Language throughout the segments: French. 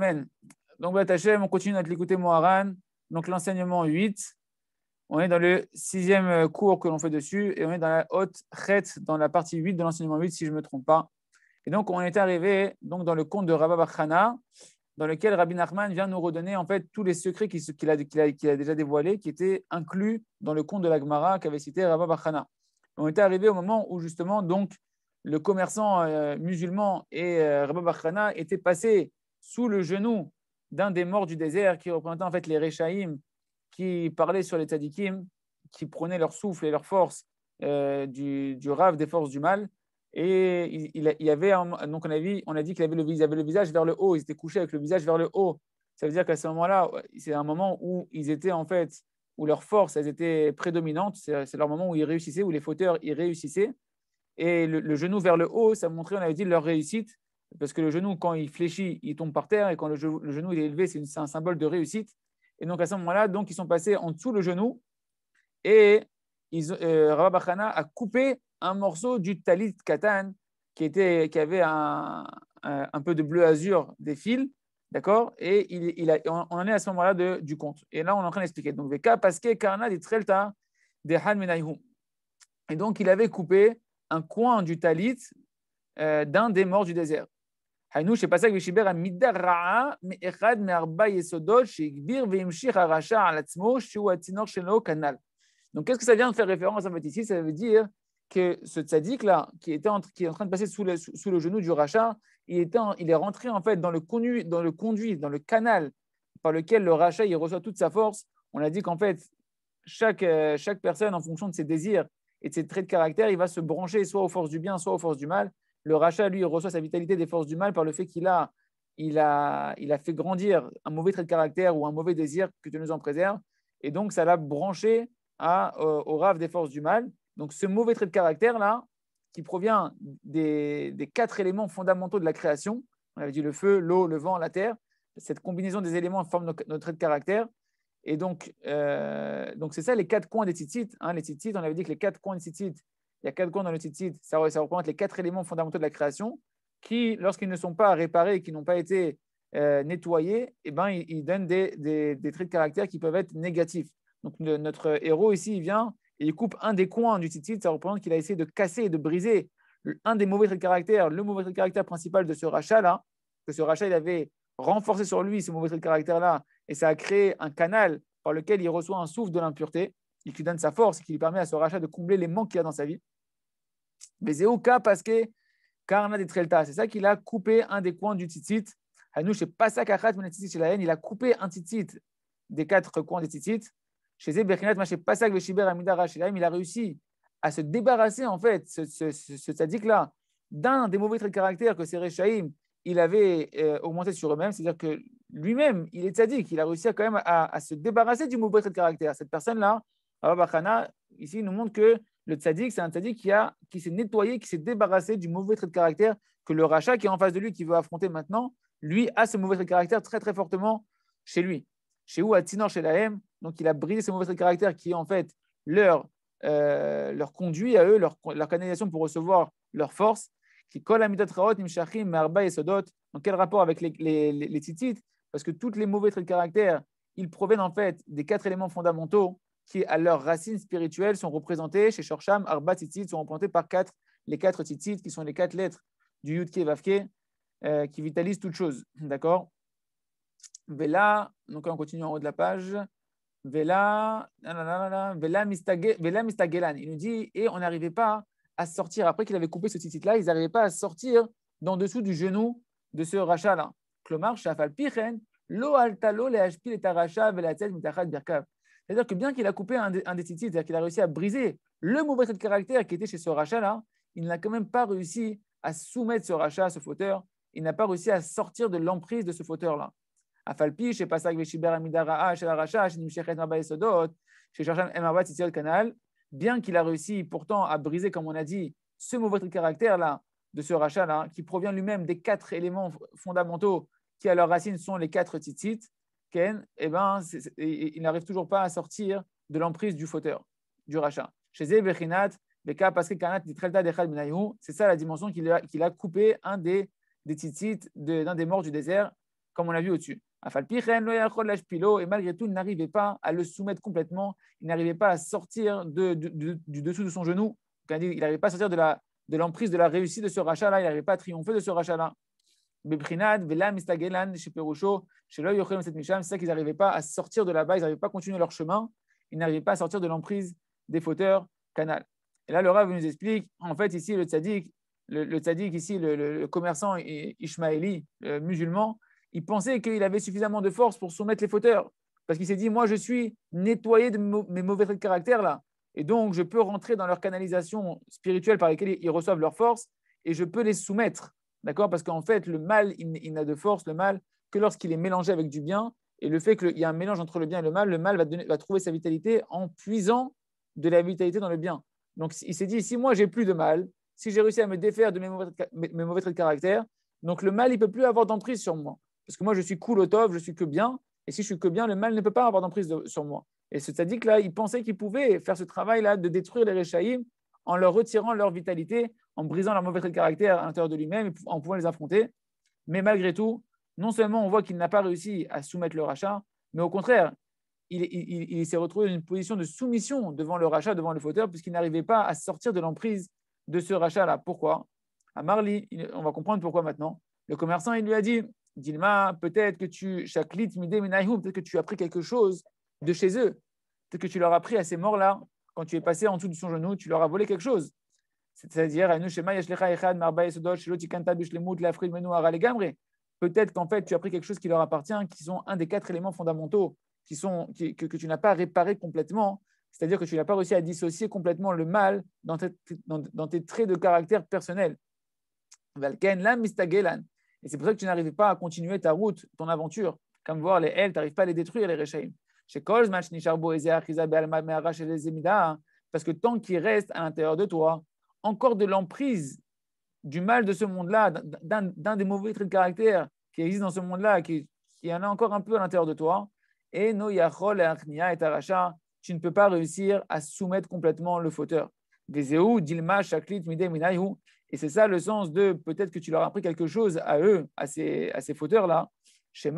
Amen. Donc, on continue notre l'écouter Moharan. Donc, l'enseignement 8. On est dans le sixième euh, cours que l'on fait dessus et on est dans la haute chète, dans la partie 8 de l'enseignement 8, si je ne me trompe pas. Et donc, on est arrivé donc, dans le conte de Rabba Bachana, dans lequel Rabbi Nachman vient nous redonner en fait tous les secrets qu'il a, a, déjà dévoilés, qui étaient inclus dans le conte de la Gemara qu'avait cité Rabba Bachana. On était arrivé au moment où justement donc le commerçant euh, musulman et euh, Rabba Bachana étaient passés sous le genou d'un des morts du désert qui représentait en fait les Réchaïm qui parlaient sur les Tadikim, qui prenaient leur souffle et leur force euh, du, du rave des forces du mal. Et il, y avait, donc on a, on a dit qu'il avait, le visage vers le haut, ils étaient couchés avec le visage vers le haut. Ça veut dire qu'à ce moment-là, c'est un moment où ils étaient en fait, où leurs forces, elles étaient prédominantes, c'est leur moment où ils réussissaient, où les fauteurs, ils réussissaient. Et le, genou vers le haut, ça montrait, on avait dit, leur réussite, parce que le genou, quand il fléchit, il tombe par terre, et quand le, genou il est élevé, c'est un symbole de réussite. Et donc à ce moment-là, donc ils sont passés en dessous le genou, et ils, euh, a coupé un morceau du talit katan qui, était, qui avait un, peu de bleu azur des fils, d'accord Et il, on, en est à ce moment-là du conte. Et là, on est en train d'expliquer. Donc, Veka, Paske, Karna, très Trelta, de Han, Et donc, il avait coupé un coin du talit euh, d'un des morts du désert. Donc, qu'est-ce que ça vient de faire référence en fait ici Ça veut dire que ce tzaddik-là, qui, était qui est en train de passer sous le, genou du rachat, il, est rentré en fait dans le, conduit, dans le conduit, dans le canal par lequel le rachat il reçoit toute sa force. On a dit qu'en fait, chaque, euh, chaque personne, en fonction de ses désirs et de ses traits de caractère, il va se brancher soit aux forces du bien, soit aux forces du mal. Le rachat, lui, reçoit sa vitalité des forces du mal par le fait qu'il a, il a, il a fait grandir un mauvais trait de caractère ou un mauvais désir que Dieu nous en préserve, Et donc, ça l'a branché euh, au rave des forces du mal. Donc, ce mauvais trait de caractère-là, qui provient des, quatre éléments fondamentaux de la création, on avait dit le feu, l'eau, le vent, la terre, cette combinaison des éléments forme notre, trait de caractère. Et donc, euh, donc c'est ça les quatre coins des titites. Hein, titites, on avait dit que les quatre coins des titites, il y a quatre coins dans le tzitzit, ça, ça, représente les quatre éléments fondamentaux de la création qui, lorsqu'ils ne sont pas réparés, qui n'ont pas été euh, nettoyés, eh ben, ils, donnent des, traits de caractère qui peuvent être négatifs. Donc notre héros ici, il vient et il coupe un des coins du tzitzit, ça représente qu'il a essayé de casser, de briser un des mauvais traits de caractère, le mauvais trait de caractère principal de ce rachat-là, que ce rachat, il avait renforcé sur lui ce mauvais trait de caractère-là, et ça a créé un canal par lequel il reçoit un souffle de l'impureté qui lui donne sa force, et qui lui permet à ce rachat de combler les manques qu'il a dans sa vie. Mais c'est au cas parce que c'est ça qu'il a coupé un des coins du titit. pas la il a coupé un titit des quatre coins des titites. Chez il a réussi à se débarrasser, en fait, ce, ce, là d'un des mauvais traits de caractère que c'est Réchaim il avait euh, augmenté sur eux-mêmes, c'est-à-dire que lui-même, il est tzadik, il a réussi quand même à, se débarrasser du mauvais trait de caractère. Cette personne-là, Abba ici, nous montre que le tzadik c'est un tzadik qui, qui s'est nettoyé, qui s'est débarrassé du mauvais trait de caractère que le rachat qui est en face de lui, qui veut affronter maintenant, lui a ce mauvais trait de caractère très très fortement chez lui. Chez où À Tinor, chez l'AM. Donc il a brisé ce mauvais trait de caractère qui en fait leur, euh, leur conduit à eux, leur, leur, canalisation pour recevoir leur force. Qui colle à Marba et Sodot. En quel rapport avec les, les, les titites Parce que tous les mauvais traits de caractère, ils proviennent en fait des quatre éléments fondamentaux qui, à leurs racines spirituelles, sont représentées chez Shorsham, Arba, Tzitzit, sont représentés par quatre, les quatre Tzitzit, qui sont les quatre lettres du Yudke Vavke, euh, qui vitalisent toute chose. D'accord Vela, donc on continue en haut de la page. Vela, Vela Mistagelan. Il nous dit, et on n'arrivait pas à sortir, après qu'il avait coupé ce Titzit là ils n'arrivaient pas à sortir d'en dessous du genou de ce rachat-là. Klomar, Lo Altalo, Le et Birkav. C'est-à-dire que bien qu'il a coupé un, des titites, c'est-à-dire qu'il a réussi à briser le mauvais trait de caractère qui était chez ce rachat-là, il n'a quand même pas réussi à soumettre ce rachat à ce fauteur. Il n'a pas réussi à sortir de l'emprise de ce fauteur-là. Falpi, chez Pasak Veshiber Amidara, ah, chez rachat, chez Nimshechet Sodot, chez Jarjan Emarbat Canal, bien qu'il a réussi pourtant à briser, comme on a dit, ce mauvais trait de caractère-là, de ce rachat-là, qui provient lui-même des quatre éléments fondamentaux qui, à leur racine, sont les quatre titites, Ken, eh ben, il n'arrive toujours pas à sortir de l'emprise du fauteur, du rachat. Chez c'est ça la dimension qu'il a, coupée a coupé un des, des titites d'un des morts du désert, comme on l'a vu au-dessus. Et malgré tout, il n'arrivait pas à le soumettre complètement, il n'arrivait pas à sortir de, du dessous de son genou, il n'arrivait pas à sortir de l'emprise de, de la réussite de ce rachat-là, il n'arrivait pas à triompher de ce rachat-là. Bebrinad, Velam, Mistagelan, chez Perucho, chez cette Misham, c'est ça qu'ils n'arrivaient pas à sortir de là-bas, ils n'arrivaient pas à continuer leur chemin, ils n'arrivaient pas à sortir de l'emprise des fauteurs canal. Et là, le Rav nous explique, en fait, ici, le tzadik, le, ici, le, commerçant ismaéli musulman, il pensait qu'il avait suffisamment de force pour soumettre les fauteurs. Parce qu'il s'est dit, moi, je suis nettoyé de mes mauvais traits de caractère, là. Et donc, je peux rentrer dans leur canalisation spirituelle par laquelle ils reçoivent leur force et je peux les soumettre. D'accord Parce qu'en fait, le mal, il, n'a de force, le mal, que lorsqu'il est mélangé avec du bien. Et le fait qu'il y a un mélange entre le bien et le mal, le mal va, trouver sa vitalité en puisant de la vitalité dans le bien. Donc il s'est dit, si moi j'ai plus de mal, si j'ai réussi à me défaire de mes mauvais, traits de caractère, donc le mal, il peut plus avoir d'emprise sur moi. Parce que moi, je suis cool au top, je suis que bien. Et si je suis que bien, le mal ne peut pas avoir d'emprise sur moi. Et ce que là il pensait qu'il pouvait faire ce travail-là de détruire les Réchaïm en leur retirant leur vitalité, en brisant la mauvaise traits de caractère à l'intérieur de lui-même, en pouvant les affronter. Mais malgré tout, non seulement on voit qu'il n'a pas réussi à soumettre le rachat, mais au contraire, il, s'est retrouvé dans une position de soumission devant le rachat, devant le fauteur, puisqu'il n'arrivait pas à sortir de l'emprise de ce rachat-là. Pourquoi À Marly, on va comprendre pourquoi maintenant. Le commerçant, il lui a dit Dilma, peut-être que tu, peut-être que tu as pris quelque chose de chez eux. Peut-être que tu leur as pris à ces morts-là, quand tu es passé en dessous de son genou, tu leur as volé quelque chose. C'est-à-dire, peut-être qu'en fait, tu as pris quelque chose qui leur appartient, qui sont un des quatre éléments fondamentaux, qui sont, que, tu n'as pas réparé complètement, c'est-à-dire que tu n'as pas réussi à dissocier complètement le mal dans, tes, traits de caractère personnel. Et c'est pour ça que tu n'arrives pas à continuer ta route, ton aventure. Comme voir les L, tu n'arrives pas à les détruire, les Rechaim. Chez parce que tant qu'ils reste à l'intérieur de toi encore de l'emprise du mal de ce monde-là, d'un des mauvais traits de caractère qui existe dans ce monde-là, qui, qui, en a encore un peu à l'intérieur de toi. Et no yachol et aracha, tu ne peux pas réussir à soumettre complètement le fauteur. dilma, shaklit, Et c'est ça le sens de peut-être que tu leur as appris quelque chose à eux, à ces, fauteurs-là. eze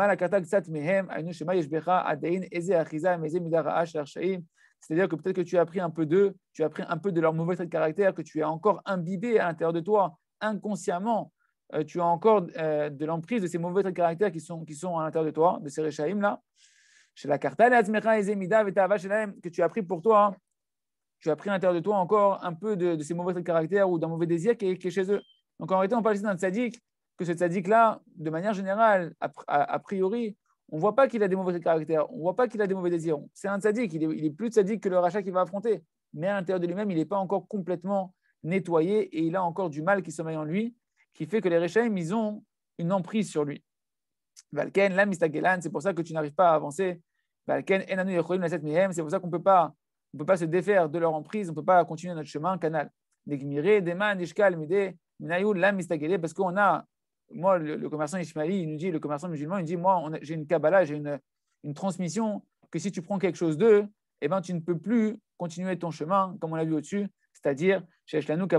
c'est-à-dire que peut-être que tu as pris un peu d'eux, tu as pris un peu de leur mauvais trait de caractère, que tu as encore imbibé à l'intérieur de toi, inconsciemment. Euh, tu as encore euh, de l'emprise de ces mauvais traits de caractère qui sont, qui sont à l'intérieur de toi, de ces Rechaim-là. Chez la que tu as pris pour toi, hein. tu as pris à l'intérieur de toi encore un peu de, ces mauvais traits de caractère ou d'un mauvais désir qui est, chez eux. Donc en réalité, on parle ici d'un que ce tzaddik-là, de manière générale, a priori, on ne voit pas qu'il a des mauvais caractères, on ne voit pas qu'il a des mauvais désirs. C'est un sadique, il est, il est, plus sadique que le rachat qu'il va affronter. Mais à l'intérieur de lui-même, il n'est pas encore complètement nettoyé et il a encore du mal qui sommeille en lui, qui fait que les Rechaim, ils ont une emprise sur lui. Valken, la mistagelan, c'est pour ça que tu n'arrives pas à avancer. Valken, enanu mihem, c'est pour ça qu'on ne peut pas. On peut pas se défaire de leur emprise, on ne peut pas continuer notre chemin, canal. deman, la parce qu'on a moi, le, commerçant ismaili, il nous dit, le commerçant musulman, il dit, moi, j'ai une Kabbalah, j'ai une, transmission, que si tu prends quelque chose d'eux, eh ben, tu ne peux plus continuer ton chemin, comme on l'a vu au-dessus, c'est-à-dire, donc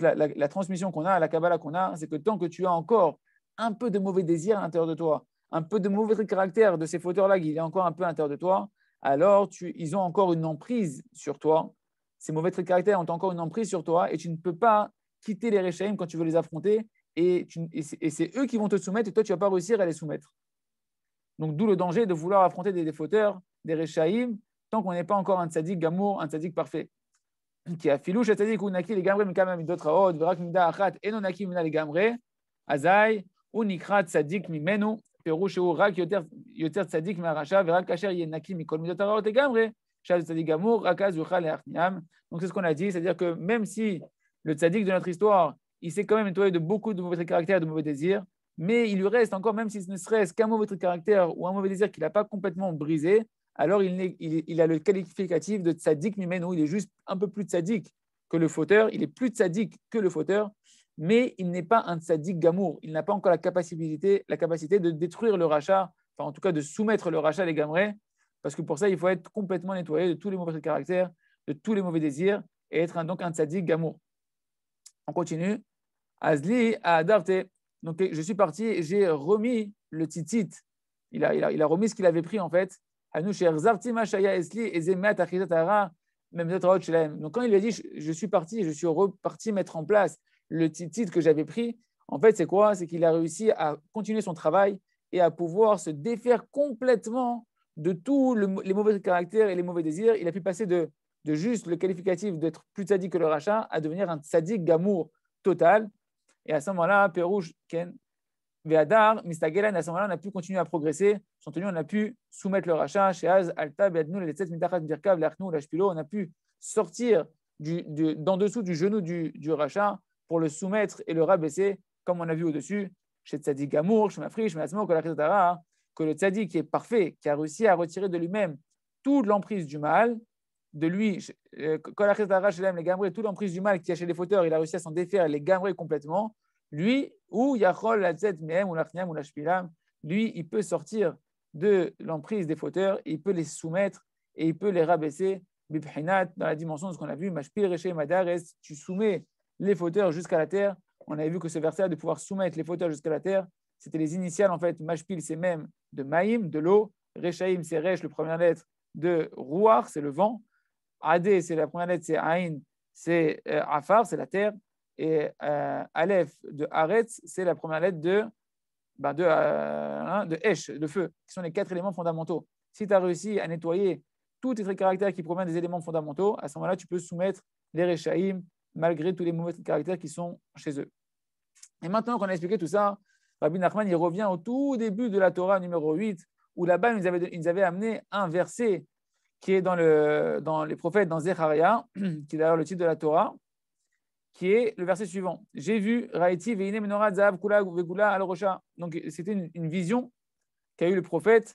la, la transmission qu'on a, la Kabbalah qu'on a, c'est que tant que tu as encore un peu de mauvais désir à l'intérieur de toi, un peu de mauvais caractère de ces fauteurs-là, il est encore un peu à l'intérieur de toi, alors ils ont encore une emprise sur toi. Ces mauvais traits de caractère ont encore une emprise sur toi et tu ne peux pas quitter les Rechaïm quand tu veux les affronter et, c'est eux qui vont te soumettre et toi tu ne vas pas réussir à les soumettre. Donc d'où le danger de vouloir affronter des défauteurs, des Reshaïm tant qu'on n'est pas encore un tzadik gamour, un tzadik parfait. Qui a les donc c'est ce qu'on a dit, c'est-à-dire que même si le tzaddik de notre histoire, il s'est quand même nettoyé de beaucoup de mauvais caractères, de mauvais désirs, mais il lui reste encore, même si ce ne serait qu'un mauvais caractère ou un mauvais désir qu'il n'a pas complètement brisé, alors il, il, a le qualificatif de tzaddik où il est juste un peu plus tzaddik que le fauteur, il est plus tzaddik que le fauteur, mais il n'est pas un tzaddik gamour. Il n'a pas encore la capacité, la capacité de détruire le rachat, enfin en tout cas de soumettre le rachat à les parce que pour ça, il faut être complètement nettoyé de tous les mauvais caractères, de tous les mauvais désirs, et être donc un tzaddik gamour. On continue. Azli a adapté. Donc je suis parti, j'ai remis le titit. Il a, il a, il a remis ce qu'il avait pris en fait. Donc quand il lui a dit je suis parti, je suis reparti mettre en place le titre que j'avais pris, en fait, c'est quoi C'est qu'il a réussi à continuer son travail et à pouvoir se défaire complètement de tous les mauvais caractères et les mauvais désirs. Il a pu passer de, juste le qualificatif d'être plus sadique que le rachat à devenir un sadique gamour total. Et à ce moment-là, Pérouge, Ken, Veadar, Mistagelan, à ce moment-là, on a pu continuer à progresser. Sans tenu on a pu soumettre le rachat. Chez Az, Alta, les 7 Mitachat, Birkav, Lachnou, Lachpilo, on a pu sortir d'en dessous du genou du, du rachat pour le soumettre et le rabaisser, comme on a vu au-dessus, chez Tzadik Gamour, chez Mafri, chez Matzmo, hein, que le Tzadik qui est parfait, qui a réussi à retirer de lui-même toute l'emprise du mal, de lui, euh, les toute l'emprise du mal qui a chez les fauteurs, il a réussi à s'en défaire les gamrer complètement. Lui, ou Yachol, Mehem, ou ou shpilam, lui, il peut sortir de l'emprise des fauteurs, il peut les soumettre et il peut les rabaisser, Bibhinat, dans la dimension de ce qu'on a vu, Mashpil, Madares, tu soumets les fauteurs jusqu'à la terre. On avait vu que ce verset de pouvoir soumettre les fauteurs jusqu'à la terre, c'était les initiales en fait. Mashpil, c'est même de Maïm, de l'eau. Rechaïm, c'est Rech, la première lettre de Rouar, c'est le vent. Adé, c'est la première lettre, c'est Aïn, c'est euh, Afar, c'est la terre. Et euh, Aleph de Arez c'est la première lettre de, ben de, euh, hein, de Esh, de feu, qui sont les quatre éléments fondamentaux. Si tu as réussi à nettoyer tous tes caractères qui proviennent des éléments fondamentaux, à ce moment-là, tu peux soumettre les Rechaim, malgré tous les mauvais caractères qui sont chez eux. Et maintenant qu'on a expliqué tout ça, Rabbi Nachman, il revient au tout début de la Torah numéro 8, où là-bas, il, avaient nous avait, amené un verset qui est dans, le, dans les prophètes, dans Zecharia, qui est d'ailleurs le titre de la Torah, qui est le verset suivant. J'ai vu Raïti Veine Menorah Zahav Kula Vegula Al Rocha. Donc, c'était une, vision qu'a eu le prophète,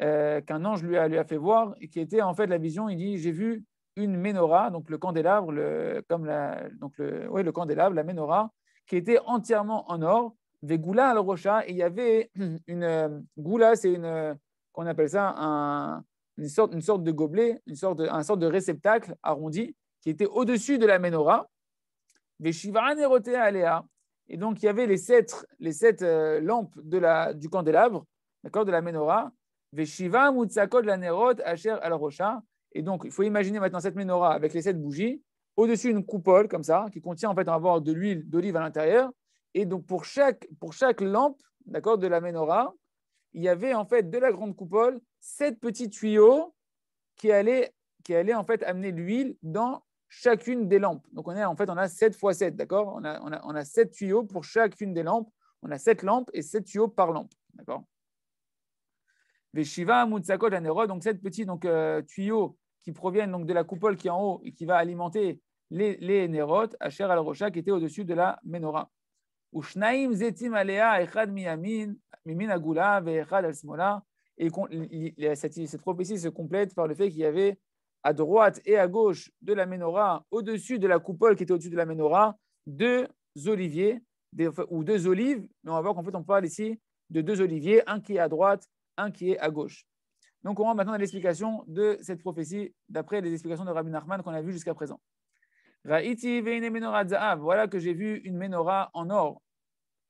euh, qu'un ange lui a, lui a fait voir, et qui était en fait la vision, il dit, j'ai vu une menorah, donc le candélabre, le, comme la, donc le, le candélabre, la menorah, qui était entièrement en or, Vegula al rocha, et il y avait une euh, goula, c'est une, euh, qu'on appelle ça une, sorte, de gobelet, une sorte de, réceptacle arrondi, qui était au-dessus de la menorah, Veshiva néroté aléa alea. Et donc il y avait les sept, les sept euh, lampes de la, du candélabre, d'accord, de la menorah, Veshiva, mutzakod la nerot asher al rocha, et donc, il faut imaginer maintenant cette menorah avec les sept bougies, au-dessus d'une coupole comme ça, qui contient en fait un avoir de l'huile d'olive à l'intérieur. Et donc, pour chaque, lampe d'accord, de la menorah, il y avait en fait de la grande coupole sept petits tuyaux qui allaient, en fait amener l'huile dans chacune des lampes. Donc, on est en fait, on a sept fois sept, d'accord on a, on, tuyaux pour chacune des lampes. On a sept lampes et sept tuyaux par lampe, d'accord Shiva, Moutsakot, Anero, donc cette petite donc, euh, qui provient donc de la coupole qui est en haut et qui va alimenter les, les Asher al rosha qui était au-dessus de la Menorah. Ushnaim zetim alea echad miyamin, mimin agula, al-smola. Et cette, cette prophétie se complète par le fait qu'il y avait à droite et à gauche de la menorah, au-dessus de la coupole qui était au-dessus de la menorah, deux oliviers, ou deux olives, mais on va voir qu'en fait on parle ici de deux oliviers, un qui est à droite un qui est à gauche. Donc on rentre maintenant à l'explication de cette prophétie, d'après les explications de Rabbi Nachman qu'on a vues jusqu'à présent. Ra'iti voilà que j'ai vu une menorah en or.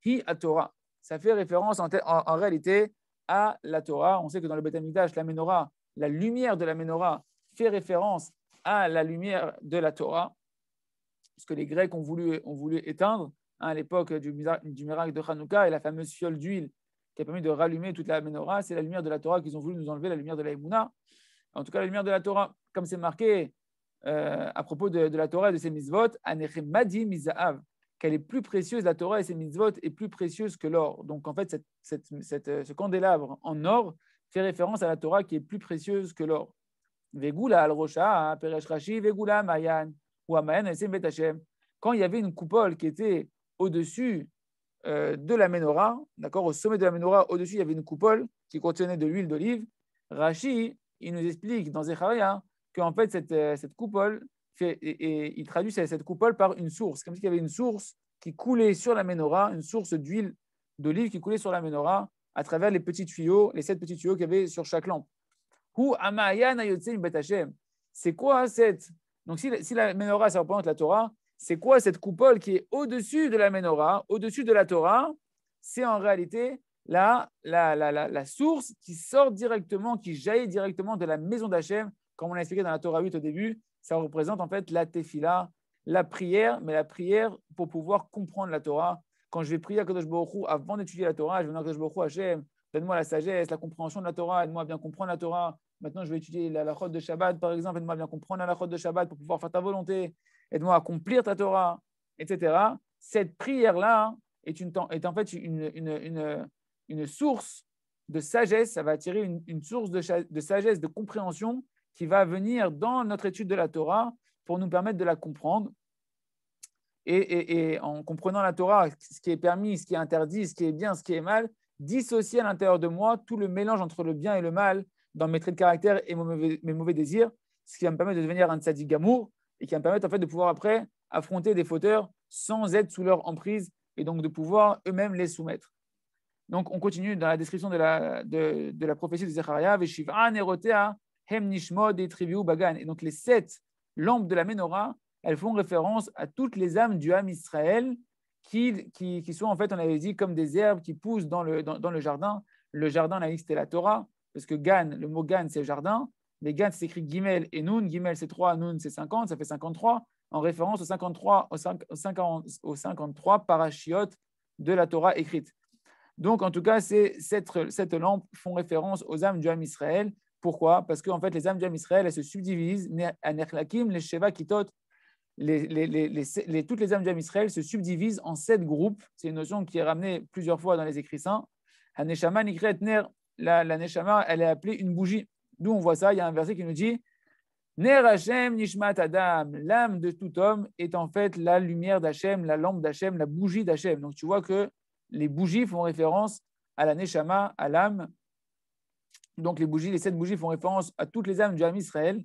Hi a Torah. Ça fait référence en, réalité à la Torah. On sait que dans le Beth la menorah, la lumière de la menorah fait référence à la lumière de la Torah, ce que les Grecs ont voulu, ont voulu éteindre hein, à l'époque du, miracle de Hanouka et la fameuse fiole d'huile qui a permis de rallumer toute la menorah, c'est la lumière de la Torah qu'ils ont voulu nous enlever, la lumière de la En tout cas, la lumière de la Torah, comme c'est marqué euh, à propos de, la Torah et de ses mitzvot, qu'elle est plus précieuse, la Torah et ses mitzvot, est plus précieuse que l'or. Donc en fait, cette, ce candélabre en or fait référence à la Torah qui est plus précieuse que l'or. Vegula al Peresh Rashi, Vegula Mayan, ou Amayan, Quand il y avait une coupole qui était au-dessus euh, de la menorah, d'accord Au sommet de la menorah, au-dessus, il y avait une coupole qui contenait de l'huile d'olive. Rashi, il nous explique dans que qu'en fait, cette, euh, coupole, et, il traduit cette coupole par une source, comme s'il y avait une source qui coulait sur la menorah, une source d'huile d'olive qui coulait sur la menorah à travers les petits tuyaux, les sept petits tuyaux qu'il y avait sur chaque lampe. Ou C'est quoi cette Donc, si, la menorah, ça représente la Torah, c'est quoi cette coupole qui est au-dessus de la menorah, au-dessus de la Torah C'est en réalité la, la, la, la, source qui sort directement, qui jaillit directement de la maison d'Hachem, comme on l'a expliqué dans la Torah 8 au début. Ça représente en fait la tefila, la prière, mais la prière pour pouvoir comprendre la Torah. Quand je vais prier à Kadosh Baruch avant d'étudier la Torah, je vais dire à Kadosh Hachem, donne-moi la sagesse, la compréhension de la Torah, aide-moi à bien comprendre la Torah. Maintenant, je vais étudier la lachot de Shabbat, par exemple, aide-moi à bien comprendre la lachot de Shabbat pour pouvoir faire ta volonté aide-moi à accomplir ta Torah, etc. Cette prière-là est, une, est en fait une, une, source de sagesse, ça va attirer une, source de, de sagesse, de compréhension qui va venir dans notre étude de la Torah pour nous permettre de la comprendre. Et, en comprenant la Torah, ce qui est permis, ce qui est interdit, ce qui est bien, ce qui est mal, dissocier à l'intérieur de moi tout le mélange entre le bien et le mal dans mes traits de caractère et mes mauvais, désirs, ce qui va me permettre de devenir un tzaddik amour, et qui en fait, de pouvoir après affronter des fauteurs sans être sous leur emprise et donc de pouvoir eux-mêmes les soumettre. Donc on continue dans la description de la, prophétie de Zechariah, Veshivan Erotea, Hem Nishmod et Triviu Bagan. Et donc les sept lampes de la Ménorah, elles font référence à toutes les âmes du âme Israël qui, sont en fait, on avait dit, comme des herbes qui poussent dans le, dans, le jardin. Le jardin, la liste, la Torah, parce que Gan, le mot Gan, c'est jardin. Les gants, c'est écrit Gimel et Nun. Gimel, c'est 3, Nun, c'est 50, ça fait 53, en référence aux 53, aux 53 parachiotes de la Torah écrite. Donc, en tout cas, cette, cette lampe font référence aux âmes du âme Israël. Pourquoi Parce qu'en fait, les âmes du âme Israël, elles se subdivisent. les Sheva Kitot, les, toutes les âmes du Israël se subdivisent en sept groupes. C'est une notion qui est ramenée plusieurs fois dans les écrits saints. Haneshama Nikret la, la Neshama, elle est appelée une bougie. D'où on voit ça, il y a un verset qui nous dit Ner Hashem Nishmat Adam, l'âme de tout homme est en fait la lumière d'Hachem, la lampe d'Hachem, la bougie d'Hachem. Donc tu vois que les bougies font référence à la Neshama, à l'âme. Donc les bougies, les sept bougies font référence à toutes les âmes du âme Israël.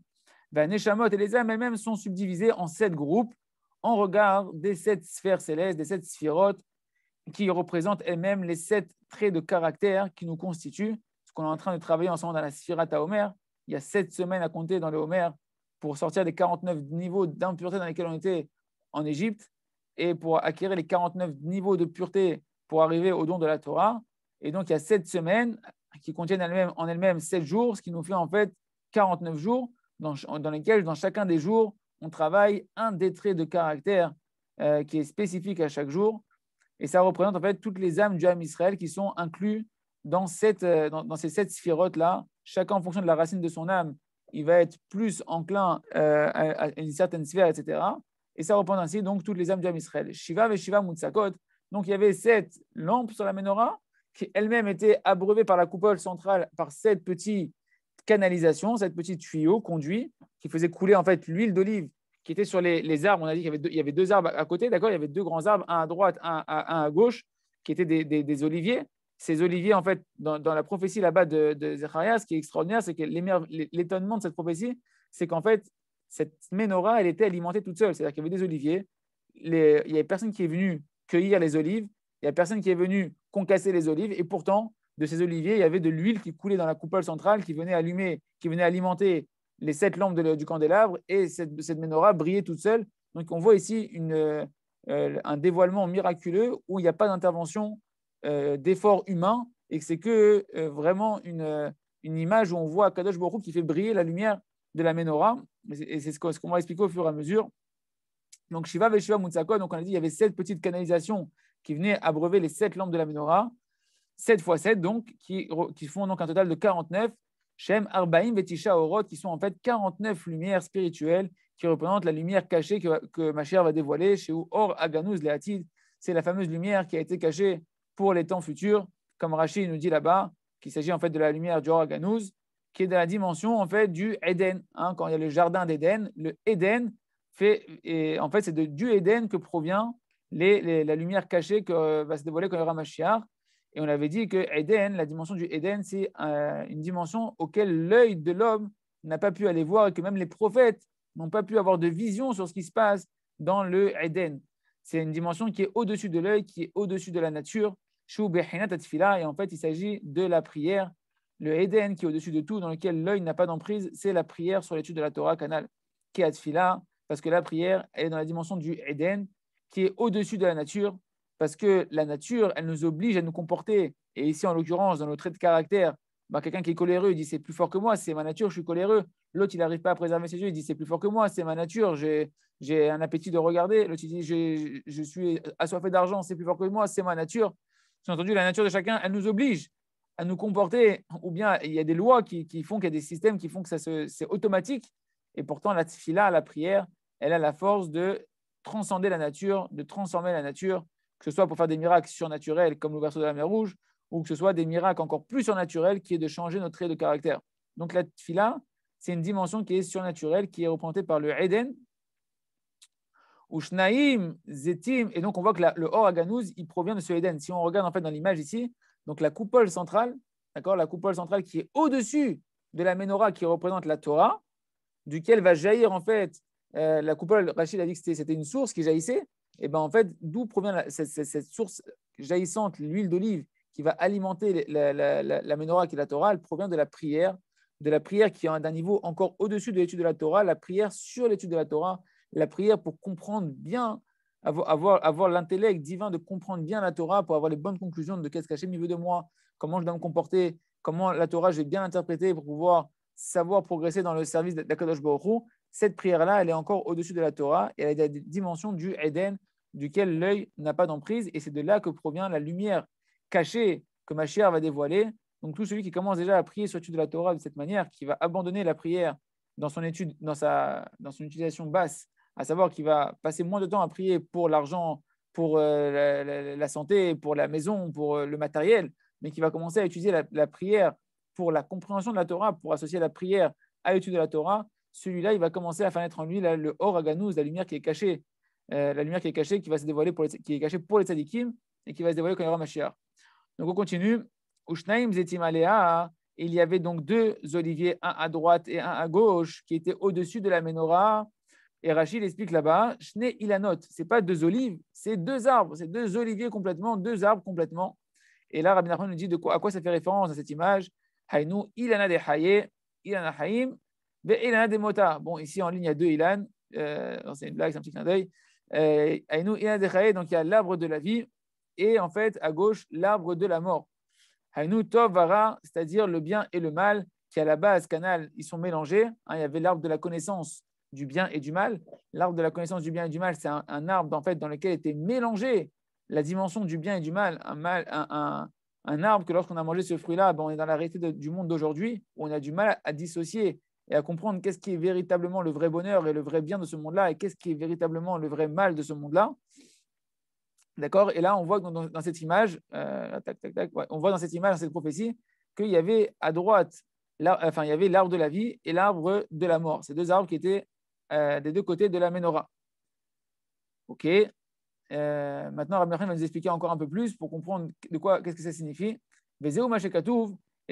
Ben, Neshamot et les âmes elles-mêmes sont subdivisées en sept groupes en regard des sept sphères célestes, des sept sphirotes qui représentent elles-mêmes les sept traits de caractère qui nous constituent qu'on est en train de travailler en ce dans la à Homer. Il y a sept semaines à compter dans le Homer pour sortir des 49 niveaux d'impureté dans lesquels on était en Égypte et pour acquérir les 49 niveaux de pureté pour arriver au don de la Torah. Et donc, il y a sept semaines qui contiennent en elles-mêmes sept jours, ce qui nous fait en fait 49 jours dans, lesquels, dans chacun des jours, on travaille un des traits de caractère euh, qui est spécifique à chaque jour. Et ça représente en fait toutes les âmes du âme Israël qui sont incluses euh, dans, ces sept sphirotes-là, chacun en fonction de la racine de son âme, il va être plus enclin euh, à, une certaine sphère, etc. Et ça reprend ainsi donc toutes les âmes du Israël. Shiva et Shiva Mutsakot. Donc il y avait sept lampes sur la menorah qui elle-même était abreuvée par la coupole centrale par cette petite canalisation cette petite tuyau conduit qui faisait couler en fait l'huile d'olive qui était sur les, les, arbres. On a dit qu'il y, avait deux, arbres à côté, d'accord Il y avait deux grands arbres, un à droite, un à, gauche, qui étaient des oliviers ces oliviers, en fait, dans, la prophétie là-bas de, de Zechariah, ce qui est extraordinaire, c'est que l'étonnement de cette prophétie, c'est qu'en fait, cette menorah, elle était alimentée toute seule. C'est-à-dire qu'il y avait des oliviers, il n'y avait personne qui est venu cueillir les olives, il n'y a personne qui est venu concasser les olives, et pourtant, de ces oliviers, il y avait de l'huile qui coulait dans la coupole centrale, qui venait allumer, qui venait alimenter les sept lampes du candélabre, et cette, menorah brillait toute seule. Donc on voit ici euh, un dévoilement miraculeux où il n'y a pas d'intervention euh, d'efforts humains et que c'est que euh, vraiment une, euh, une, image où on voit Kadosh Borou qui fait briller la lumière de la menorah. Et c'est ce qu'on va expliquer au fur et à mesure. Donc, Shiva Veshiva Mutsako, donc on a dit il y avait sept petites canalisations qui venaient abreuver les sept lampes de la menorah, 7 fois 7 donc, qui, qui, font donc un total de 49. Shem Arbaim Vetisha Orot, qui sont en fait 49 lumières spirituelles qui représentent la lumière cachée que, que chère va dévoiler chez Or Aganuz Léatid C'est la fameuse lumière qui a été cachée pour les temps futurs, comme Rachid nous dit là-bas, qu'il s'agit en fait de la lumière du Horaganouz, qui est de la dimension en fait du Éden. Hein. quand il y a le jardin d'Éden, le Éden fait, en fait, c'est du Éden que provient la lumière cachée que euh, va se dévoiler quand il y aura Et on avait dit que la dimension du Éden, c'est euh, une dimension auquel l'œil de l'homme n'a pas pu aller voir et que même les prophètes n'ont pas pu avoir de vision sur ce qui se passe dans le Éden c'est une dimension qui est au-dessus de l'œil, qui est au-dessus de la nature. Et en fait, il s'agit de la prière, le Eden qui est au-dessus de tout, dans lequel l'œil n'a pas d'emprise, c'est la prière sur l'étude de la Torah, canal, qui est parce que la prière est dans la dimension du Eden, qui est au-dessus de la nature, parce que la nature, elle nous oblige à nous comporter, et ici en l'occurrence, dans nos traits de caractère, bah, quelqu'un qui est coléreux, il dit c'est plus fort que moi, c'est ma nature, je suis coléreux. L'autre, il n'arrive pas à préserver ses yeux, il dit c'est plus fort que moi, c'est ma nature, j'ai un appétit de regarder. L'autre, il dit je, je suis assoiffé d'argent, c'est plus fort que moi, c'est ma nature. J'ai entendu, la nature de chacun, elle nous oblige à nous comporter, ou bien il y a des lois qui, font qu'il y a des systèmes qui font que c'est automatique. Et pourtant, la tfila, la prière, elle a la force de transcender la nature, de transformer la nature, que ce soit pour faire des miracles surnaturels comme le garçon de la mer Rouge, ou que ce soit des miracles encore plus surnaturels qui est de changer notre trait de caractère. Donc la fila c'est une dimension qui est surnaturelle, qui est représentée par le Eden, ou Shnaim, Zetim, et donc on voit que le Or il provient de ce Eden. Si on regarde en fait dans l'image ici, donc la coupole centrale, d'accord, la coupole centrale qui est au-dessus de la menorah qui représente la Torah, duquel va jaillir en fait euh, la coupole. Rachid a dit que c'était une source qui jaillissait. Et eh ben en fait, d'où provient cette, source jaillissante, l'huile d'olive qui va alimenter la, la, la menorah qui est la Torah, elle provient de la prière, de la prière qui est d'un niveau encore au-dessus de l'étude de la Torah, la prière sur l'étude de la Torah, la prière pour comprendre bien, avoir, avoir, l'intellect divin de comprendre bien la Torah, pour avoir les bonnes conclusions de qu'est-ce au veut de moi, comment je dois me comporter, comment la Torah je vais bien interpréter pour pouvoir savoir progresser dans le service d'Akadosh Baruch cette prière-là, elle est encore au-dessus de la Torah et elle est à la dimension du Eden, duquel l'œil n'a pas d'emprise. Et c'est de là que provient la lumière caché que Machiav va dévoiler. Donc tout celui qui commence déjà à prier sur l'étude de la Torah de cette manière, qui va abandonner la prière dans son étude, dans, sa, dans son utilisation basse, à savoir qu'il va passer moins de temps à prier pour l'argent, pour euh, la, santé, pour la maison, pour euh, le matériel, mais qui va commencer à utiliser la, prière pour la compréhension de la Torah, pour associer la prière à l'étude de la Torah, celui-là, il va commencer à faire naître en lui le Or la lumière qui est cachée, euh, la lumière qui est cachée, qui va se dévoiler pour les, qui est cachée pour les tzadikim et qui va se dévoiler quand il y aura Mashiach. Donc on continue. Il y avait donc deux oliviers, un à droite et un à gauche, qui étaient au-dessus de la menorah. Et Rachid explique là-bas, Shne Ilanot, ce n'est pas deux olives, c'est deux arbres, c'est deux oliviers complètement, deux arbres complètement. Et là, Rabbi Nachman nous dit de quoi, à quoi ça fait référence à cette image. Ilana de Ilana de Bon, ici en ligne, il y a deux Ilan. Euh, c'est une blague, c'est un petit clin d'œil. Euh, de donc il y a l'arbre de la vie et en fait à gauche l'arbre de la mort. Hainu Tov c'est-à-dire le bien et le mal qui à la base, canal, ils sont mélangés. Hein, il y avait l'arbre de la connaissance du bien et du mal. L'arbre de la connaissance du bien et du mal, c'est un, arbre en fait dans lequel était mélangé la dimension du bien et du mal. Un, mal, un, arbre que lorsqu'on a mangé ce fruit-là, ben, on est dans la réalité du monde d'aujourd'hui on a du mal à dissocier et à comprendre qu'est-ce qui est véritablement le vrai bonheur et le vrai bien de ce monde-là et qu'est-ce qui est véritablement le vrai mal de ce monde-là. D'accord Et là, on voit dans, cette image, euh, on voit dans cette image, dans cette prophétie, qu'il y avait à droite, il y avait l'arbre de la vie et l'arbre de la mort. Ces deux arbres qui étaient euh, des deux côtés de la menorah. Ok euh, Maintenant, Rabbi va nous expliquer encore un peu plus pour comprendre de quoi, qu'est-ce que ça signifie. Et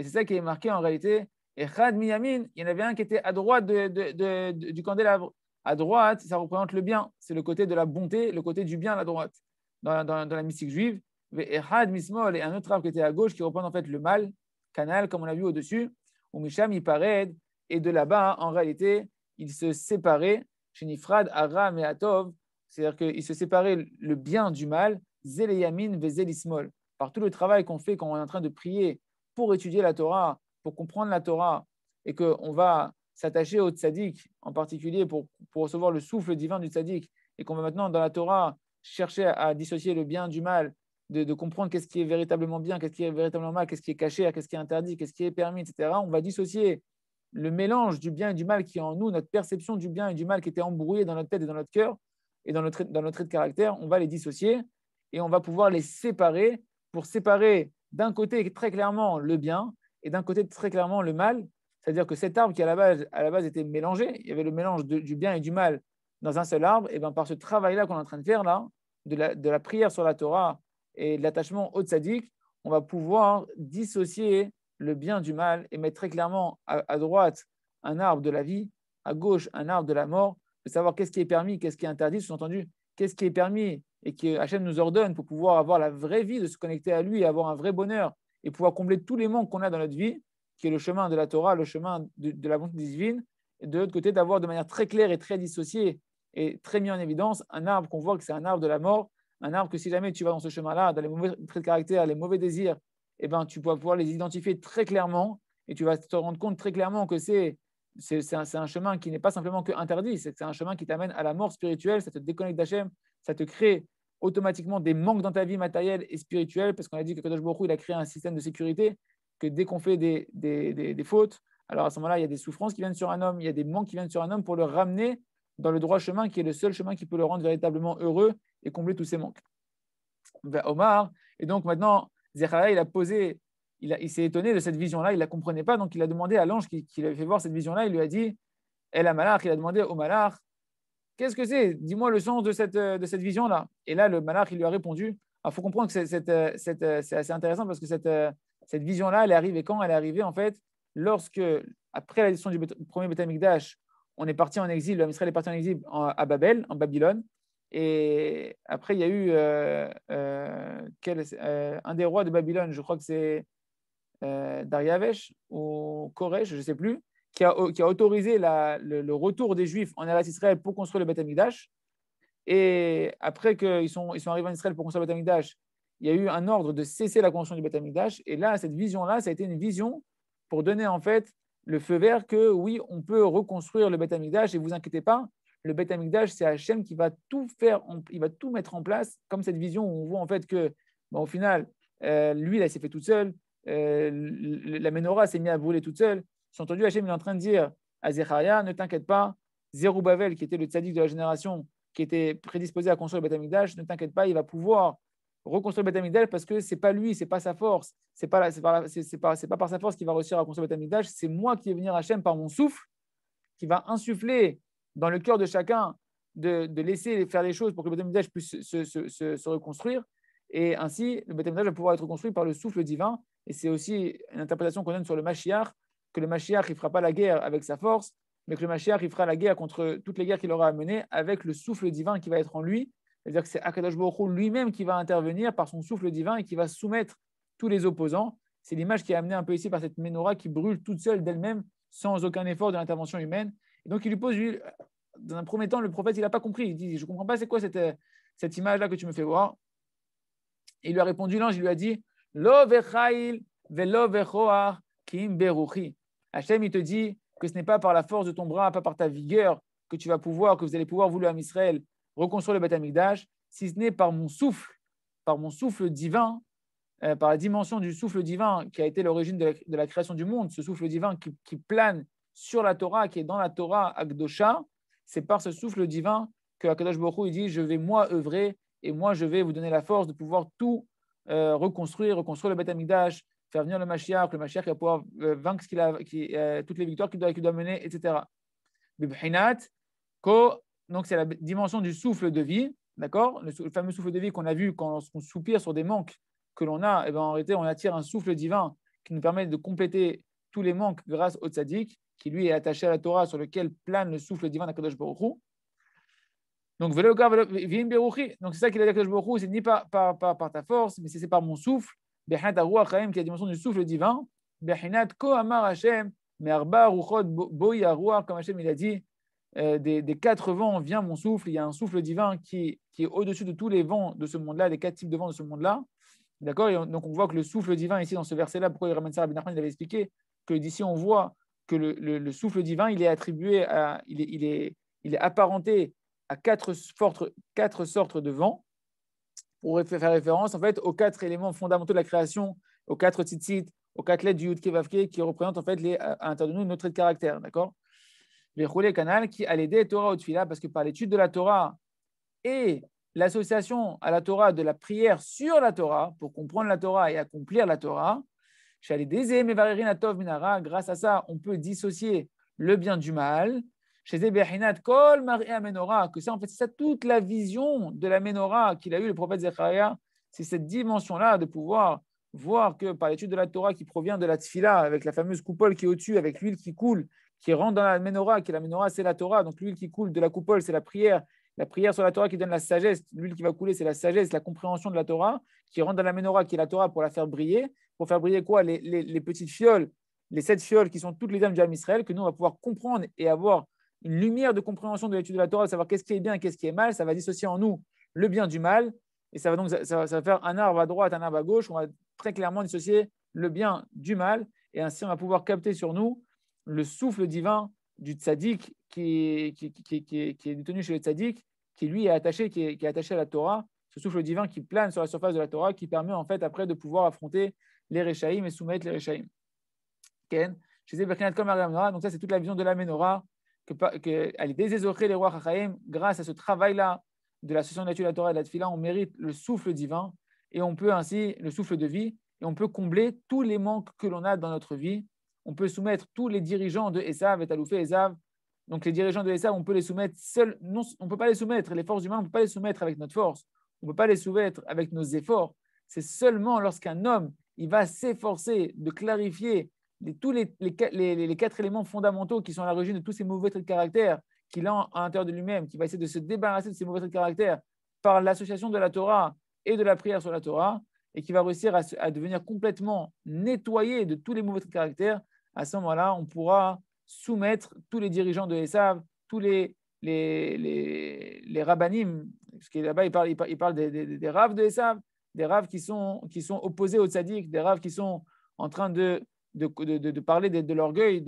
c'est ça qui est marqué en réalité. Et Chad Miyamin, il y en avait un qui était à droite du candélabre. À droite, ça représente le bien. C'est le côté de la bonté, le côté du bien à droite dans, la mystique juive, et un autre arbre qui était à gauche qui reprend en fait le mal, canal, comme on a vu au-dessus, où Misham y paraît, et de là-bas, en réalité, il se séparait chez Nifrad, Aram et Atov, c'est-à-dire qu'il se séparait le bien du mal, Vezelismol. Par tout le travail qu'on fait quand on est en train de prier pour étudier la Torah, pour comprendre la Torah, et qu'on va s'attacher au tzaddik, en particulier pour, pour recevoir le souffle divin du tzaddik, et qu'on va maintenant dans la Torah chercher à, dissocier le bien du mal, de, comprendre qu'est-ce qui est véritablement bien, qu'est-ce qui est véritablement mal, qu'est-ce qui est caché, qu'est-ce qui est interdit, qu'est-ce qui est permis, etc., on va dissocier le mélange du bien et du mal qui est en nous, notre perception du bien et du mal qui était embrouillée dans notre tête et dans notre cœur et dans notre, trait de caractère, on va les dissocier et on va pouvoir les séparer pour séparer d'un côté très clairement le bien et d'un côté très clairement le mal. C'est-à-dire que cet arbre qui à la base, à la base était mélangé, il y avait le mélange du bien et du mal dans un seul arbre, et bien par ce travail-là qu'on est en train de faire là, de la, prière sur la Torah et de l'attachement au tzaddik, on va pouvoir dissocier le bien du mal et mettre très clairement à, droite un arbre de la vie, à gauche un arbre de la mort, de savoir qu'est-ce qui est permis, qu'est-ce qui est interdit, sous-entendu, qu'est-ce qui est permis et que Hachem nous ordonne pour pouvoir avoir la vraie vie, de se connecter à lui, et avoir un vrai bonheur et pouvoir combler tous les manques qu'on a dans notre vie, qui est le chemin de la Torah, le chemin de, de la bonté divine, et de l'autre côté, d'avoir de manière très claire et très dissociée est très mis en évidence, un arbre qu'on voit que c'est un arbre de la mort, un arbre que si jamais tu vas dans ce chemin-là, dans les mauvais traits de caractère, les mauvais désirs, eh ben, tu vas pouvoir les identifier très clairement et tu vas te rendre compte très clairement que c'est c'est un, un, chemin qui n'est pas simplement que interdit, c'est un chemin qui t'amène à la mort spirituelle, ça te déconnecte d'Hachem, ça te crée automatiquement des manques dans ta vie matérielle et spirituelle, parce qu'on a dit que Kadosh Baruch il a créé un système de sécurité, que dès qu'on fait des, des, des, fautes, alors à ce moment-là, il y a des souffrances qui viennent sur un homme, il y a des manques qui viennent sur un homme pour le ramener dans le droit chemin qui est le seul chemin qui peut le rendre véritablement heureux et combler tous ses manques. Omar, et donc maintenant, Zechariah, il a posé, il, il s'est étonné de cette vision-là, il ne la comprenait pas, donc il a demandé à l'ange qui, lui avait fait voir cette vision-là, il lui a dit, elle a malar il a demandé au malar, qu'est-ce que c'est Dis-moi le sens de cette, de cette vision-là. Et là, le malar il lui a répondu, il ah, faut comprendre que c'est, c'est, assez intéressant parce que cette, cette vision-là, elle est arrivée quand Elle est arrivée, en fait, lorsque, après la destruction du premier d'Ash, on est parti en exil, Israël est parti en exil à Babel, en Babylone. Et après, il y a eu euh, euh, euh, un des rois de Babylone, je crois que c'est Dariavesh ou Koresh, je ne sais plus, qui a, autorisé le, retour des Juifs en Israël pour construire le Beth Amidash. Et après qu'ils sont, arrivés en Israël pour construire le Beth Amidash, il y a eu un ordre de cesser la construction du Beth Amidash. Et là, cette vision-là, ça a été une vision pour donner en fait le feu vert que oui, on peut reconstruire le Beth et vous inquiétez pas, le Beth c'est Hachem qui va tout faire, il va tout mettre en place, comme cette vision où on voit en fait que, au final, euh, lui, là, s'est fait tout seul, euh, la menorah s'est mise à brûler toute seule. J'ai entendu Hachem, il est en train de dire à Zecharia, ne t'inquiète pas, Zerubbabel, qui était le tzaddik de la génération, qui était prédisposé à construire le Beth ne t'inquiète pas, il va pouvoir reconstruire le parce que c'est pas lui, c'est pas sa force, c'est pas, c'est par pas, par sa force qu'il va réussir à reconstruire le c'est moi qui vais venir à Hachem par mon souffle, qui va insuffler dans le cœur de chacun de, laisser faire les choses pour que le puisse se, reconstruire. Et ainsi, le Betamigdash va pouvoir être construit par le souffle divin. Et c'est aussi une interprétation qu'on donne sur le Mashiach, que le Mashiach ne fera pas la guerre avec sa force, mais que le Mashiach il fera la guerre contre toutes les guerres qu'il aura à mener avec le souffle divin qui va être en lui c'est-à-dire que c'est Akadosh Baruch lui-même qui va intervenir par son souffle divin et qui va soumettre tous les opposants. C'est l'image qui est amenée un peu ici par cette menorah qui brûle toute seule d'elle-même sans aucun effort de l'intervention humaine. Et donc il lui pose, lui, dans un premier temps, le prophète, il n'a pas compris. Il dit, je ne comprends pas, c'est quoi cette, euh, cette image-là que tu me fais voir et Il lui a répondu, l'ange, il lui a dit, Lo kim beruchi. Hachem, il te dit que ce n'est pas par la force de ton bras, pas par ta vigueur que tu vas pouvoir, que vous allez pouvoir, vouloir à Israël, reconstruire le Beth Amikdash, si ce n'est par mon souffle, par mon souffle divin, euh, par la dimension du souffle divin qui a été l'origine de, la création du monde, ce souffle divin qui, plane sur la Torah, qui est dans la Torah Akdosha, c'est par ce souffle divin que Akadosh Baruch il dit je vais moi œuvrer et moi je vais vous donner la force de pouvoir tout euh, reconstruire, reconstruire le Beth Amikdash, faire venir le Mashiach, le Mashiach va pouvoir euh, vaincre ce toutes les victoires qu'il doit, doit mener, etc. Bibhinat ko donc c'est la dimension du souffle de vie, d'accord le, fameux souffle de vie qu'on a vu quand on soupire sur des manques que l'on a, et eh bien en réalité, on attire un souffle divin qui nous permet de compléter tous les manques grâce au tzaddik, qui lui est attaché à la Torah, sur lequel plane le souffle divin d'Akadosh Baruch Hu. Donc, donc c'est ça qu'il a dit à Baruch c'est ni par, par, par, par, ta force, mais c'est par mon souffle, qui est la dimension du souffle divin, Behinat Ko Amar Hashem, comme il a dit, euh, des, quatre vents vient mon souffle, il y a un souffle divin qui, est au-dessus de tous les vents de ce monde-là, des quatre types de vents de ce monde-là. D'accord donc on voit que le souffle divin, ici dans ce verset-là, pourquoi il ramène avait expliqué que d'ici on voit que le, souffle divin, il est attribué à, il est, apparenté à quatre, quatre sortes de vents pour faire référence en fait aux quatre éléments fondamentaux de la création, aux quatre tzitzit, aux quatre lettres du Yud Kevavke qui représentent en fait les, à l'intérieur de nous notre trait de caractère, d'accord roulé canal qui allait des Torah Otfila, parce que par l'étude de la Torah et l'association à la Torah de la prière sur la Torah, pour comprendre la Torah et accomplir la Torah, grâce à ça, on peut dissocier le bien du mal. Ben, que ça, en fait, c'est toute la vision de la menorah qu'il a eu le prophète Zechariah. C'est cette dimension-là de pouvoir voir que par l'étude de la Torah qui provient de la Tfila, avec la fameuse coupole qui est au-dessus, avec l'huile qui coule, qui rentre dans la menorah, qui est la menorah, c'est la Torah. Donc l'huile qui coule de la coupole, c'est la prière. La prière sur la Torah qui donne la sagesse, l'huile qui va couler, c'est la sagesse, la compréhension de la Torah, qui rentre dans la menorah, qui est la Torah, pour la faire briller. Pour faire briller quoi les, petites fioles, les sept fioles qui sont toutes les âmes du Israël, que nous, on va pouvoir comprendre et avoir une lumière de compréhension de l'étude de la Torah, savoir qu'est-ce qui est bien, qu'est-ce qui est mal. Ça va dissocier en nous le bien du mal. Et ça va donc ça, ça va faire un arbre à droite, un arbre à gauche. On va très clairement dissocier le bien du mal. Et ainsi, on va pouvoir capter sur nous le souffle divin du tzaddik qui, est, détenu chez le tzaddik, qui lui est attaché, qui est, attaché à la Torah, ce souffle divin qui plane sur la surface de la Torah, qui permet en fait après de pouvoir affronter les Réchaïm et soumettre les Réchaïm. Ken, comme donc ça c'est toute la vision de la menorah qu'elle que, est désésorée les rois grâce à ce travail-là de l'association de la de la Torah et de la Tfila, on mérite le souffle divin et on peut ainsi, le souffle de vie, et on peut combler tous les manques que l'on a dans notre vie on peut soumettre tous les dirigeants de Esav, et Taloufé Esav. Donc les dirigeants de Esav, on peut les soumettre seuls. on ne peut pas les soumettre. Les forces humaines, on ne peut pas les soumettre avec notre force. On ne peut pas les soumettre avec nos efforts. C'est seulement lorsqu'un homme, il va s'efforcer de clarifier les, tous les, quatre éléments fondamentaux qui sont à l'origine de tous ces mauvais traits de caractère qu'il a à l'intérieur de lui-même, qui va essayer de se débarrasser de ces mauvais traits de caractère par l'association de la Torah et de la prière sur la Torah, et qui va réussir à, à devenir complètement nettoyé de tous les mauvais traits de caractère à ce moment-là, on pourra soumettre tous les dirigeants de l'Essav, tous les, les, les, les y parce que là-bas, il parle, des, des, des, raves de l'Essav, des raves qui sont, qui sont opposés aux tzaddik, des raves qui sont en train de, de, de, de, parler de, de l'orgueil,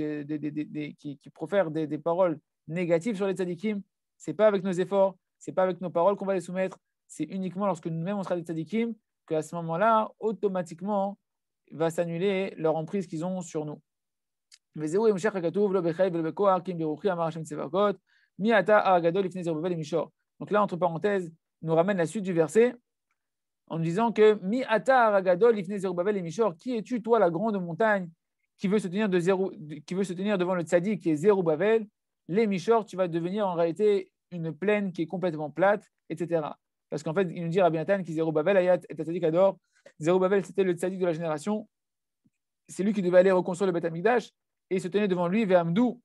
qui, qui, profèrent des, des, paroles négatives sur les tzaddikim. Ce n'est pas avec nos efforts, ce n'est pas avec nos paroles qu'on va les soumettre, c'est uniquement lorsque nous-mêmes on sera des tzaddikim qu'à ce moment-là, automatiquement, va s'annuler leur emprise qu'ils ont sur nous. Donc là, entre parenthèses, nous ramène la suite du verset en nous disant que Mi qui es-tu, toi, la grande montagne qui veut se tenir, de qui veut se tenir devant le tzaddik qui est Babel, les Mishor, tu vas devenir en réalité une plaine qui est complètement plate, etc. Parce qu'en fait, il nous dit Rabbi Nathan qui Babel Ayat et tzaddik Ador. Babel, c'était le tzaddik de la génération. C'est lui qui devait aller reconstruire le Beth et se tenait devant lui,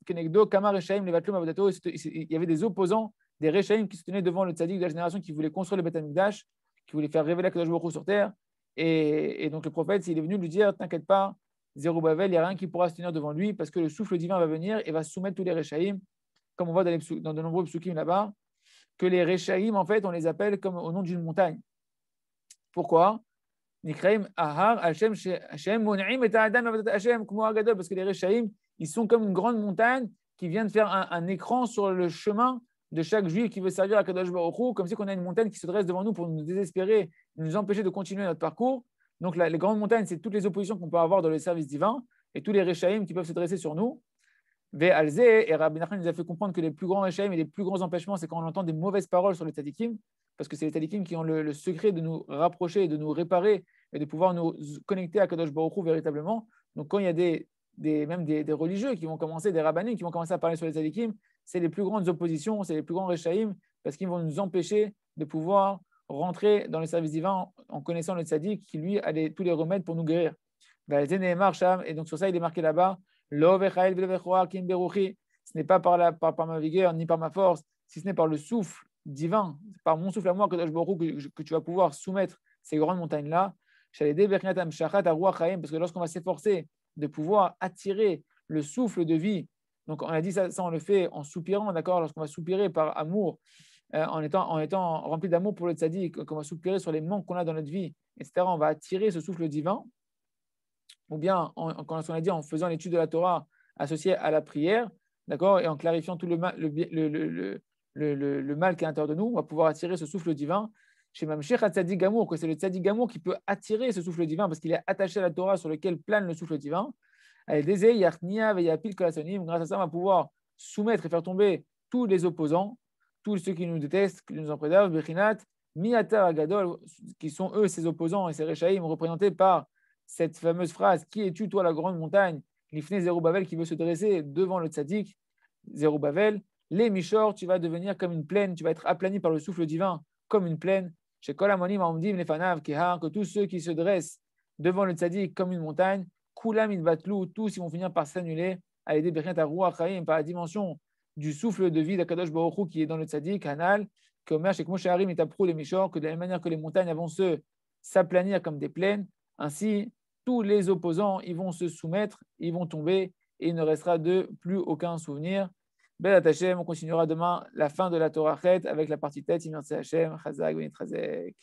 Kenegdo, Kamar, Rechaim, Il y avait des opposants, des Rechaim qui se tenaient devant le tzaddik de la génération qui voulait construire le Beth qui voulait faire révéler Kadosh sur terre. Et, donc le prophète, il est venu lui dire T'inquiète pas, Zérobavel, il n'y a rien qui pourra se tenir devant lui parce que le souffle divin va venir et va soumettre tous les Rechaim, comme on voit dans, de nombreux psukim là-bas, que les Rechaim, en fait, on les appelle comme au nom d'une montagne. Pourquoi Ahar Hashem, Hashem et Adam Hashem, comme Agadol, parce que les Rechaim, ils sont comme une grande montagne qui vient de faire un, écran sur le chemin de chaque juif qui veut servir à Kadosh Baruch comme si on a une montagne qui se dresse devant nous pour nous désespérer, nous empêcher de continuer notre parcours. Donc les grandes montagnes, c'est toutes les oppositions qu'on peut avoir dans le service divin et tous les Rechaim qui peuvent se dresser sur nous. alze et Rabbi Nachman nous a fait comprendre que les plus grands Rechaim et les plus grands empêchements, c'est quand on entend des mauvaises paroles sur les Tadikim parce que c'est les tzadikim qui ont le, secret de nous rapprocher, de nous réparer et de pouvoir nous connecter à Kadosh Baruch véritablement. Donc quand il y a des, des même des, religieux qui vont commencer, des rabbinim qui vont commencer à parler sur les tzadikim, c'est les plus grandes oppositions, c'est les plus grands reshaim, parce qu'ils vont nous empêcher de pouvoir rentrer dans le service divin en connaissant le tzaddik qui lui a tous les remèdes pour nous guérir. Et donc sur ça, il est marqué là-bas, ce n'est pas par, la, par ma vigueur ni par ma force, si ce n'est par le souffle divin, par mon souffle à moi, que, que tu vas pouvoir soumettre ces grandes montagnes-là, parce que lorsqu'on va s'efforcer de pouvoir attirer le souffle de vie, donc on a dit ça, ça on le fait en soupirant, d'accord, lorsqu'on va soupirer par amour, euh, en, étant, en étant rempli d'amour pour le tzaddik, qu'on va soupirer sur les manques qu'on a dans notre vie, etc., on va attirer ce souffle divin, ou bien, comme on a dit, en faisant l'étude de la Torah associée à la prière, d'accord, et en clarifiant tout le, le, le, le, mal qui est à l'intérieur de nous, on va pouvoir attirer ce souffle divin. Chez Mamshir Hatzadik Gamour, que c'est le Tzadik Gamour qui peut attirer ce souffle divin parce qu'il est attaché à la Torah sur lequel plane le souffle divin. Grâce à ça, on va pouvoir soumettre et faire tomber tous les opposants, tous ceux qui nous détestent, qui nous en préservent, Bechinat, Miata Agadol, qui sont eux, ses opposants et ses Rechaïm, représentés par cette fameuse phrase Qui es-tu, toi, la grande montagne L'Ifné zerubavel qui veut se dresser devant le Tzadik, zerubavel les Mishor, tu vas devenir comme une plaine, tu vas être aplani par le souffle divin, comme une plaine. Chez Amdim, les Kehar, que tous ceux qui se dressent devant le Tzadik comme une montagne, Kulam, tous ils vont finir par s'annuler, à aider à Khaïm, par la dimension du souffle de vie d'Akadosh Baruchou qui est dans le Tzadik, Hanal, que Omer, Moshe Harim, les Mishor, que de la même manière que les montagnes vont se s'aplanir comme des plaines, ainsi tous les opposants, ils vont se soumettre, ils vont tomber, et il ne restera de plus aucun souvenir. Ben Hachem, on continuera demain la fin de la Torah avec la partie tête, Imertse Hachem, Chazak, Benit